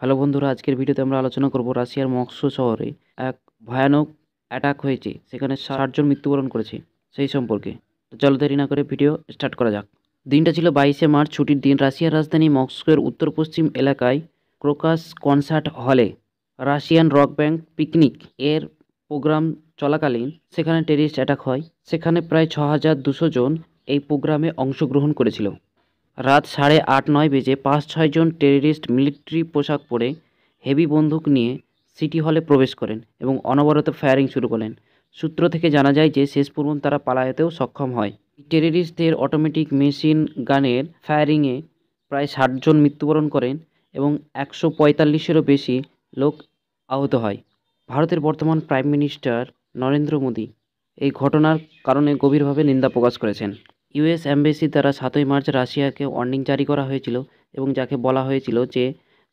hello বন্ধুরা আজকের ভিডিওতে আমরা আলোচনা করব রাশিয়ার মস্কো শহরে এক ভয়ানক অ্যাটাক হয়েছে সেখানে ষাটজন মৃত্যুবরণ করেছে সেই সম্পর্কে তো চলো দেরি না করে ভিডিও স্টার্ট করা যাক দিনটা ছিল বাইশে মার্চ ছুটির দিন রাশিয়ার রাজধানী মক্সকোয়ের উত্তর পশ্চিম এলাকায় ক্রোকাস কনসার্ট হলে রাশিয়ান রক ব্যাঙ্ক পিকনিক এর প্রোগ্রাম চলাকালীন সেখানে টেরিস্ট অ্যাটাক হয় সেখানে প্রায় ছ হাজার দুশো জন এই প্রোগ্রামে অংশগ্রহণ করেছিল রাত সাড়ে আট নয় বেজে পাঁচ ছয়জন টেররিস্ট মিলিটারি পোশাক পরে হেভি বন্দুক নিয়ে সিটি হলে প্রবেশ করেন এবং অনবরত ফায়ারিং শুরু করেন সূত্র থেকে জানা যায় যে শেষ পর্যন্ত তারা পালায়তেও সক্ষম হয় টেররিস্টদের অটোমেটিক মেশিন গানের ফায়ারিংয়ে প্রায় ষাটজন মৃত্যুবরণ করেন এবং একশো পঁয়তাল্লিশেরও বেশি লোক আহত হয় ভারতের বর্তমান প্রাইম মিনিস্টার নরেন্দ্র মোদী এই ঘটনার কারণে গভীরভাবে নিন্দা প্রকাশ করেছেন ইউএস অ্যাম্বেসি দ্বারা সাতই মার্চ রাশিয়াকে ওয়ার্নিং জারি করা হয়েছিল এবং যাকে বলা হয়েছিল যে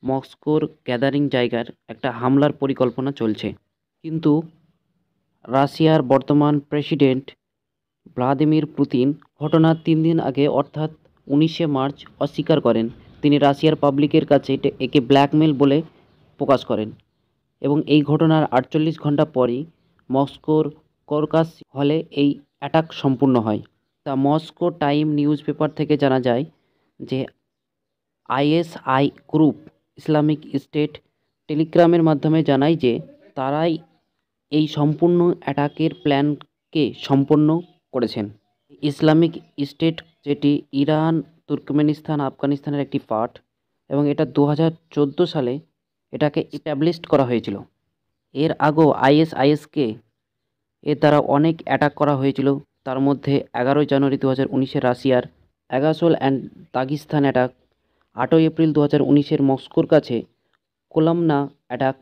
মস্কোর গ্যাদারিং জায়গার একটা হামলার পরিকল্পনা চলছে কিন্তু রাশিয়ার বর্তমান প্রেসিডেন্ট ভ্লাদিমির পুতিন ঘটনার তিন দিন আগে অর্থাৎ উনিশে মার্চ অস্বীকার করেন তিনি রাশিয়ার পাবলিকের কাছে একে ব্ল্যাকমেল বলে প্রকাশ করেন এবং এই ঘটনার আটচল্লিশ ঘন্টা পরই মস্কোর করকাস হলে এই অ্যাটাক সম্পূর্ণ হয় the Moscow Time newspaper থেকে জানা যায় যে আইএসআই গ্রুপ ইসলামিক স্টেট টেলিগ্রামের মাধ্যমে জানায় যে তারাই এই সম্পূর্ণ অ্যাটাকের প্ল্যানকে সম্পন্ন করেছেন ইসলামিক স্টেট যেটি ইরান তুর্কমেনিস্তান আফগানিস্তানের একটি পার্ট এবং এটা দু সালে এটাকে ইস্টাবলিশড করা হয়েছিল এর আগেও আইএসআইএসকে এর দ্বারা অনেক অ্যাটাক করা হয়েছিল তার মধ্যে এগারোই জানুয়ারি দু হাজার উনিশে রাশিয়ার অ্যাগাসোল অ্যান্ড তাগিস্তান অ্যাটাক আটই এপ্রিল দু হাজার উনিশের মস্কোর কাছে কোলামনা অ্যাটাক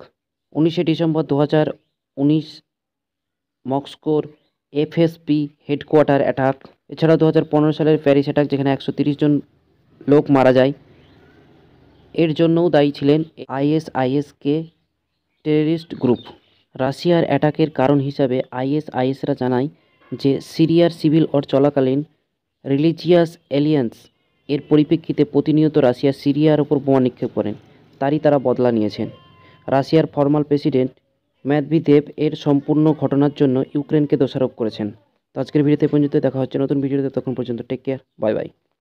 উনিশে ডিসেম্বর দু হাজার উনিশ মস্কোর এফএসপি হেডকোয়ার্টার অ্যাটাক এছাড়া দু হাজার পনেরো সালের প্যারিস অ্যাটাক যেখানে একশো তিরিশ জন লোক মারা যায় এর জন্যও দায়ী ছিলেন আইএসআইএসকে টেরিস্ট গ্রুপ রাশিয়ার অ্যাটাকের কারণ হিসাবে আইএসআইএসরা জানায় যে সিরিয়ার সিভিল ওর চলাকালীন রিলিজিয়াস এলিয়েন্স এর পরিপ্রেক্ষিতে প্রতিনিয়ত রাশিয়া সিরিয়ার ওপর বোমা নিক্ষেপ করেন তারই তারা বদলা নিয়েছেন রাশিয়ার ফর্মাল প্রেসিডেন্ট ম্যাদভিদেব এর সম্পূর্ণ ঘটনার জন্য ইউক্রেনকে দোষারোপ করেছেন তো আজকের ভিডিওতে পর্যন্ত দেখা হচ্ছে নতুন ভিডিওতে তখন পর্যন্ত টেক কেয়ার বাই বাই